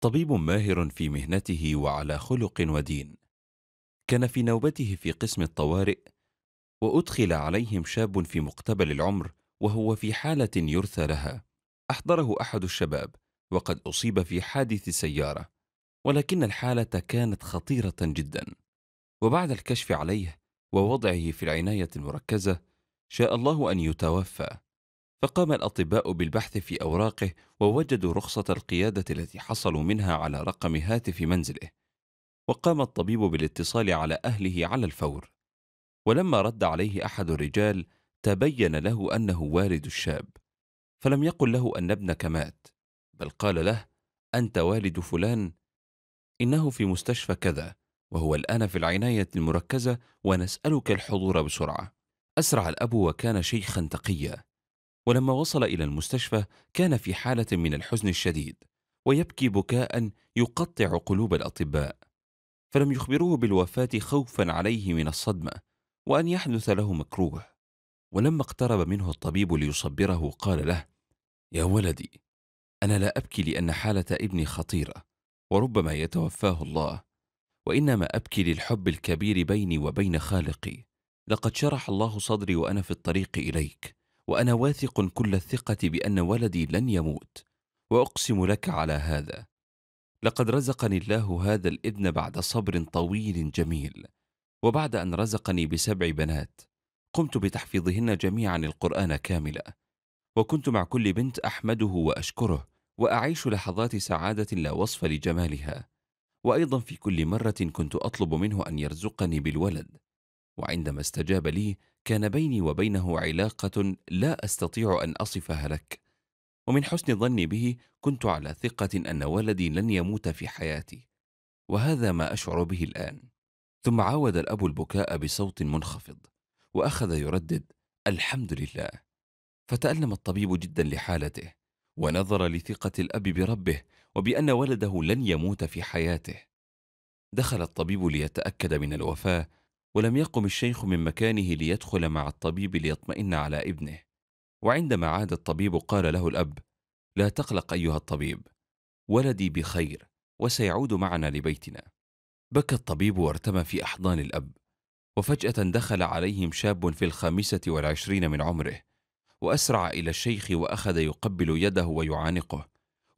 طبيب ماهر في مهنته وعلى خلق ودين كان في نوبته في قسم الطوارئ وادخل عليهم شاب في مقتبل العمر وهو في حاله يرثى لها احضره احد الشباب وقد اصيب في حادث سياره ولكن الحاله كانت خطيره جدا وبعد الكشف عليه ووضعه في العنايه المركزه شاء الله ان يتوفى فقام الأطباء بالبحث في أوراقه ووجدوا رخصة القيادة التي حصلوا منها على رقم هاتف منزله وقام الطبيب بالاتصال على أهله على الفور ولما رد عليه أحد الرجال تبين له أنه والد الشاب فلم يقل له أن ابنك مات بل قال له أنت والد فلان إنه في مستشفى كذا وهو الآن في العناية المركزة ونسألك الحضور بسرعة أسرع الأب وكان شيخا تقيا ولما وصل إلى المستشفى كان في حالة من الحزن الشديد ويبكي بكاء يقطع قلوب الأطباء فلم يخبروه بالوفاة خوفا عليه من الصدمة وأن يحدث له مكروه ولما اقترب منه الطبيب ليصبره قال له يا ولدي أنا لا أبكي لأن حالة ابني خطيرة وربما يتوفاه الله وإنما أبكي للحب الكبير بيني وبين خالقي لقد شرح الله صدري وأنا في الطريق إليك وانا واثق كل الثقه بان ولدي لن يموت واقسم لك على هذا لقد رزقني الله هذا الابن بعد صبر طويل جميل وبعد ان رزقني بسبع بنات قمت بتحفيظهن جميعا القران كاملا وكنت مع كل بنت احمده واشكره واعيش لحظات سعاده لا وصف لجمالها وايضا في كل مره كنت اطلب منه ان يرزقني بالولد وعندما استجاب لي كان بيني وبينه علاقة لا أستطيع أن أصفها لك ومن حسن ظني به كنت على ثقة أن ولدي لن يموت في حياتي وهذا ما أشعر به الآن ثم عاود الأب البكاء بصوت منخفض وأخذ يردد الحمد لله فتألم الطبيب جدا لحالته ونظر لثقة الأب بربه وبأن ولده لن يموت في حياته دخل الطبيب ليتأكد من الوفاة ولم يقم الشيخ من مكانه ليدخل مع الطبيب ليطمئن على ابنه وعندما عاد الطبيب قال له الاب لا تقلق ايها الطبيب ولدي بخير وسيعود معنا لبيتنا بكى الطبيب وارتمى في احضان الاب وفجاه دخل عليهم شاب في الخامسه والعشرين من عمره واسرع الى الشيخ واخذ يقبل يده ويعانقه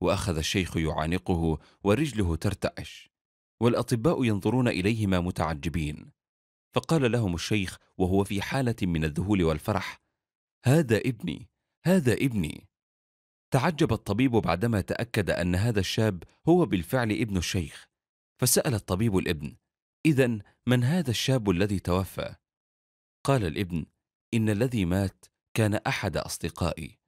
واخذ الشيخ يعانقه ورجله ترتعش والاطباء ينظرون اليهما متعجبين فقال لهم الشيخ وهو في حالة من الذهول والفرح هذا ابني هذا ابني تعجب الطبيب بعدما تأكد أن هذا الشاب هو بالفعل ابن الشيخ فسأل الطبيب الابن إذا من هذا الشاب الذي توفى؟ قال الابن إن الذي مات كان أحد أصدقائي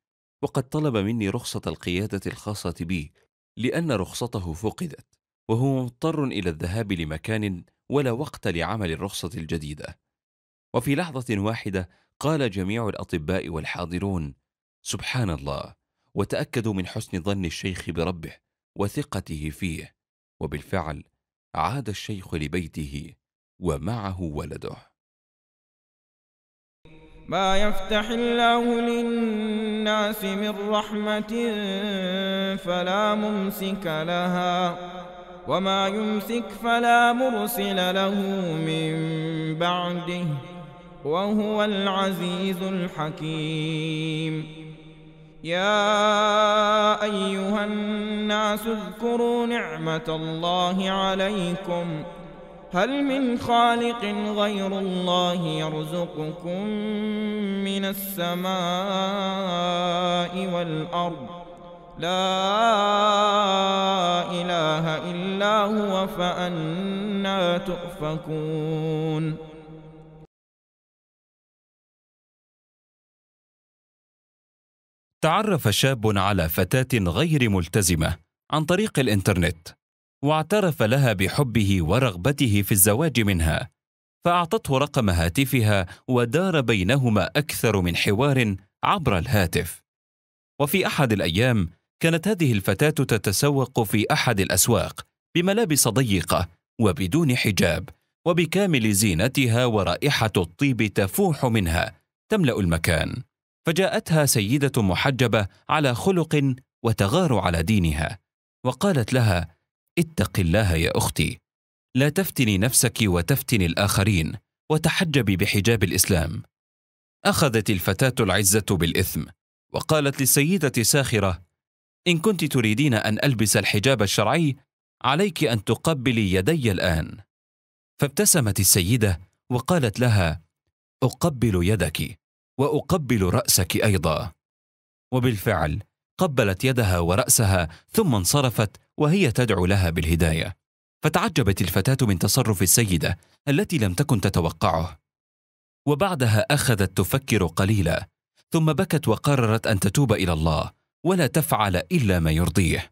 وقد طلب مني رخصة القيادة الخاصة بي لأن رخصته فقدت وهو مضطر إلى الذهاب لمكان ولا وقت لعمل الرخصة الجديدة وفي لحظة واحدة قال جميع الأطباء والحاضرون سبحان الله وتأكدوا من حسن ظن الشيخ بربه وثقته فيه وبالفعل عاد الشيخ لبيته ومعه ولده ما يفتح الله للناس من رحمة فلا ممسك لها وما يمسك فلا مرسل له من بعده وهو العزيز الحكيم يا ايها الناس اذكروا نعمه الله عليكم هل من خالق غير الله يرزقكم من السماء والارض لا إله إلا هو فأنا تؤفكون تعرف شاب على فتاة غير ملتزمة عن طريق الإنترنت، واعترف لها بحبه ورغبته في الزواج منها، فأعطته رقم هاتفها ودار بينهما أكثر من حوار عبر الهاتف. وفي أحد الأيام كانت هذه الفتاة تتسوق في أحد الأسواق بملابس ضيقة وبدون حجاب وبكامل زينتها ورائحة الطيب تفوح منها تملأ المكان فجاءتها سيدة محجبة على خلق وتغار على دينها وقالت لها اتق الله يا أختي لا تفتني نفسك وتفتني الآخرين وتحجبي بحجاب الإسلام أخذت الفتاة العزة بالإثم وقالت للسيدة ساخرة إن كنت تريدين أن ألبس الحجاب الشرعي عليك أن تقبلي يدي الآن فابتسمت السيدة وقالت لها أقبل يدك وأقبل رأسك أيضا وبالفعل قبلت يدها ورأسها ثم انصرفت وهي تدعو لها بالهداية فتعجبت الفتاة من تصرف السيدة التي لم تكن تتوقعه وبعدها أخذت تفكر قليلا ثم بكت وقررت أن تتوب إلى الله ولا تفعل الا ما يرضيه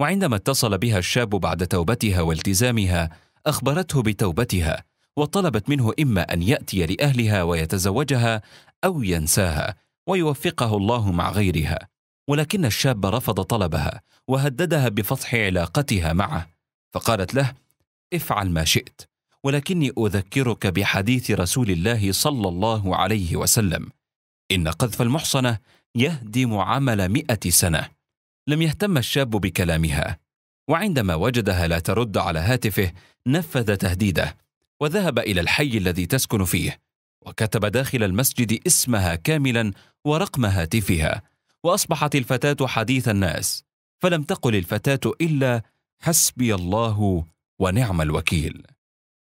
وعندما اتصل بها الشاب بعد توبتها والتزامها اخبرته بتوبتها وطلبت منه اما ان ياتي لاهلها ويتزوجها او ينساها ويوفقه الله مع غيرها ولكن الشاب رفض طلبها وهددها بفتح علاقتها معه فقالت له افعل ما شئت ولكني اذكرك بحديث رسول الله صلى الله عليه وسلم ان قذف المحصنه يهدم عمل مئة سنة لم يهتم الشاب بكلامها وعندما وجدها لا ترد على هاتفه نفذ تهديده وذهب إلى الحي الذي تسكن فيه وكتب داخل المسجد اسمها كاملا ورقم هاتفها وأصبحت الفتاة حديث الناس فلم تقل الفتاة إلا حسبي الله ونعم الوكيل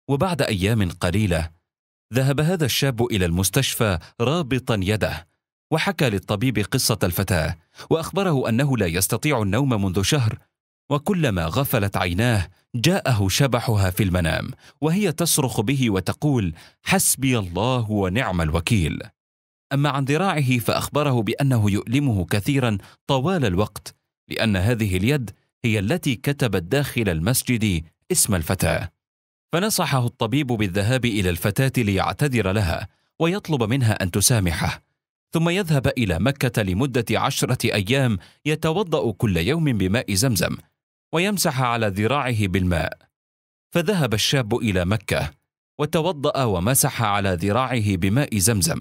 وبعد أيام قليلة ذهب هذا الشاب إلى المستشفى رابطا يده وحكى للطبيب قصة الفتاة وأخبره أنه لا يستطيع النوم منذ شهر وكلما غفلت عيناه جاءه شبحها في المنام وهي تصرخ به وتقول حسبي الله ونعم الوكيل أما عن ذراعه فأخبره بأنه يؤلمه كثيرا طوال الوقت لأن هذه اليد هي التي كتبت داخل المسجد اسم الفتاة فنصحه الطبيب بالذهاب إلى الفتاة ليعتذر لها ويطلب منها أن تسامحه ثم يذهب إلى مكة لمدة عشرة أيام يتوضأ كل يوم بماء زمزم ويمسح على ذراعه بالماء فذهب الشاب إلى مكة وتوضأ ومسح على ذراعه بماء زمزم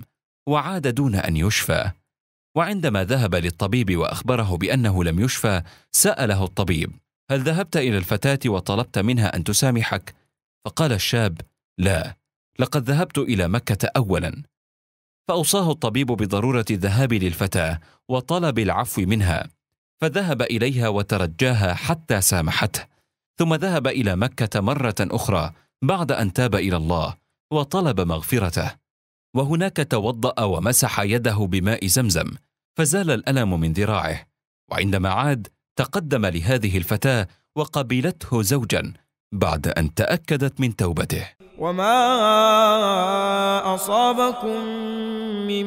وعاد دون أن يشفى وعندما ذهب للطبيب وأخبره بأنه لم يشفى سأله الطبيب هل ذهبت إلى الفتاة وطلبت منها أن تسامحك؟ فقال الشاب لا لقد ذهبت إلى مكة أولاً فأوصاه الطبيب بضرورة الذهاب للفتاة وطلب العفو منها فذهب إليها وترجاها حتى سامحته ثم ذهب إلى مكة مرة أخرى بعد أن تاب إلى الله وطلب مغفرته وهناك توضأ ومسح يده بماء زمزم فزال الألم من ذراعه وعندما عاد تقدم لهذه الفتاة وقبلته زوجا بعد أن تأكدت من توبته وما أصابكم من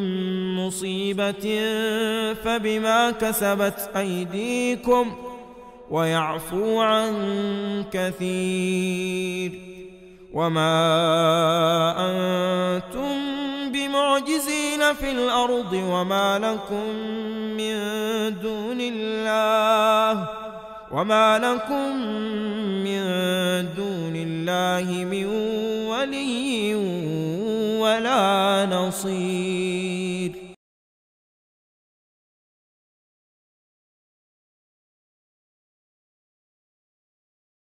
مصيبة فبما كسبت أيديكم ويعفو عن كثير وما أنتم بمعجزين في الأرض وما لكم من دون الله وما لكم من دون الله من ولي ولا نصير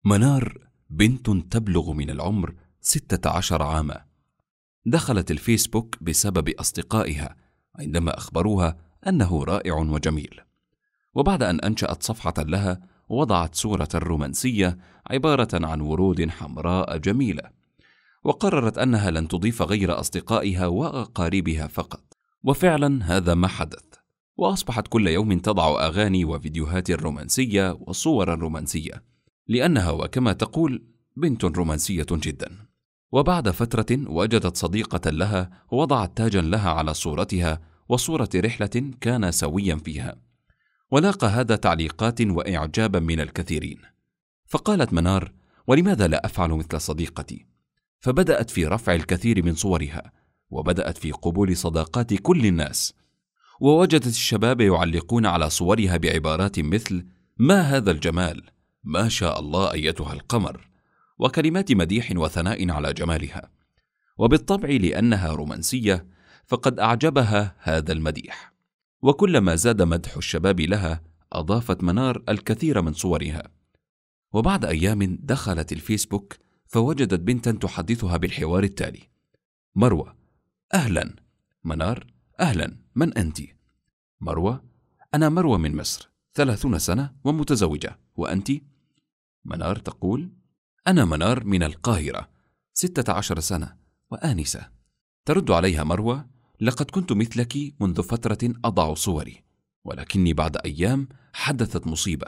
منار بنت تبلغ من العمر ستة عشر عاما دخلت الفيسبوك بسبب أصدقائها عندما أخبروها أنه رائع وجميل وبعد أن أنشأت صفحة لها وضعت صورة رومانسية عبارة عن ورود حمراء جميلة وقررت أنها لن تضيف غير أصدقائها وأقاربها فقط وفعلا هذا ما حدث وأصبحت كل يوم تضع أغاني وفيديوهات رومانسية وصورا رومانسية لأنها وكما تقول بنت رومانسية جدا وبعد فترة وجدت صديقة لها وضعت تاجا لها على صورتها وصورة رحلة كان سويا فيها ولاقى هذا تعليقات واعجابا من الكثيرين فقالت منار ولماذا لا افعل مثل صديقتي فبدات في رفع الكثير من صورها وبدات في قبول صداقات كل الناس ووجدت الشباب يعلقون على صورها بعبارات مثل ما هذا الجمال ما شاء الله ايتها القمر وكلمات مديح وثناء على جمالها وبالطبع لانها رومانسيه فقد اعجبها هذا المديح وكلما زاد مدح الشباب لها أضافت منار الكثير من صورها وبعد أيام دخلت الفيسبوك فوجدت بنتا تحدثها بالحوار التالي مروة أهلا منار أهلا من أنت؟ مروة أنا مروة من مصر ثلاثون سنة ومتزوجة وأنت؟ منار تقول أنا منار من القاهرة ستة عشر سنة وآنسة ترد عليها مروة لقد كنت مثلك منذ فترة أضع صوري، ولكني بعد أيام حدثت مصيبة.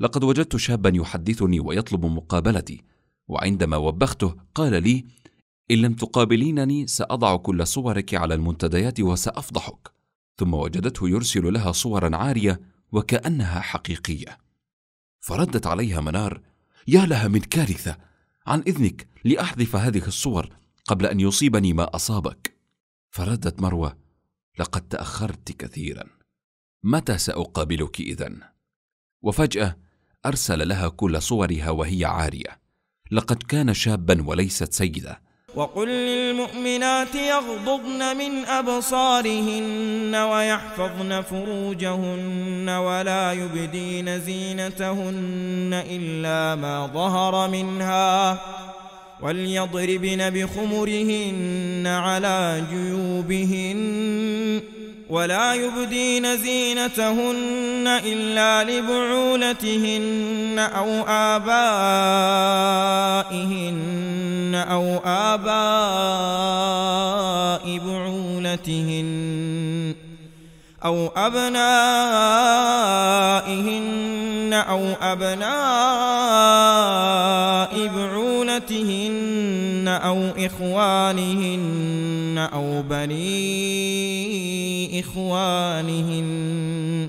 لقد وجدت شابا يحدثني ويطلب مقابلتي، وعندما وبخته قال لي: إن لم تقابلينني سأضع كل صورك على المنتديات وسأفضحك. ثم وجدته يرسل لها صورا عارية وكأنها حقيقية. فردت عليها منار: يا لها من كارثة! عن إذنك لأحذف هذه الصور قبل أن يصيبني ما أصابك. فردت مروه لقد تاخرت كثيرا متى ساقابلك اذن وفجاه ارسل لها كل صورها وهي عاريه لقد كان شابا وليست سيده وقل للمؤمنات يغضضن من أبصارهن ويحفظن فروجهن ولا يبدين زينتهن إلا ما ظهر منها وليضربن بخمرهن على جيوبهن ولا يبدين زينتهن إلا لبعولتهن أو آبائهن أو آباء بعولتهن أو أبنائهن أو أبناء بعولتهن أخواتهن أو إخوانهن أو بني إخوانهن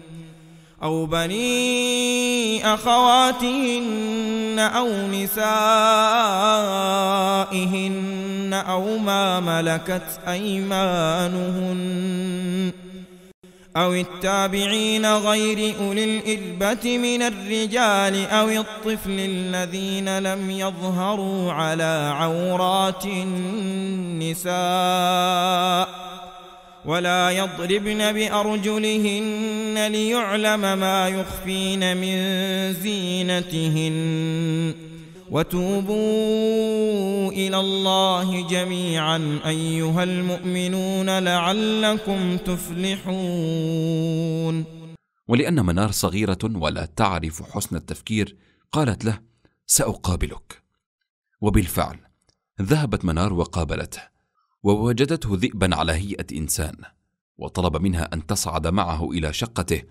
أو بني أخواتهن أو نسائهن أو ما ملكت أيمانهن أو التابعين غير أولي الإربة من الرجال أو الطفل الذين لم يظهروا على عورات النساء ولا يضربن بأرجلهن ليعلم ما يخفين من زينتهن وتوبوا إلى الله جميعا أيها المؤمنون لعلكم تفلحون ولأن منار صغيرة ولا تعرف حسن التفكير قالت له سأقابلك وبالفعل ذهبت منار وقابلته ووجدته ذئبا على هيئة إنسان وطلب منها أن تصعد معه إلى شقته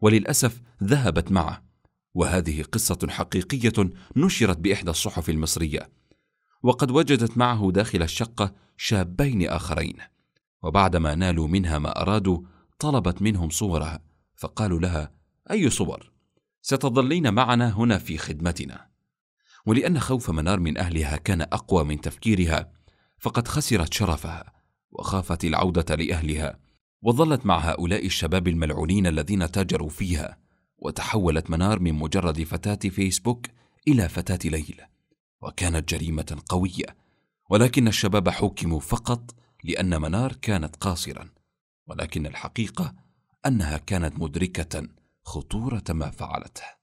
وللأسف ذهبت معه وهذه قصة حقيقية نشرت بإحدى الصحف المصرية وقد وجدت معه داخل الشقة شابين آخرين وبعدما نالوا منها ما أرادوا طلبت منهم صورها فقالوا لها أي صور؟ ستظلين معنا هنا في خدمتنا ولأن خوف منار من أهلها كان أقوى من تفكيرها فقد خسرت شرفها وخافت العودة لأهلها وظلت مع هؤلاء الشباب الملعونين الذين تاجروا فيها وتحولت منار من مجرد فتاة فيسبوك إلى فتاة ليل وكانت جريمة قوية ولكن الشباب حكموا فقط لأن منار كانت قاصرا ولكن الحقيقة أنها كانت مدركة خطورة ما فعلته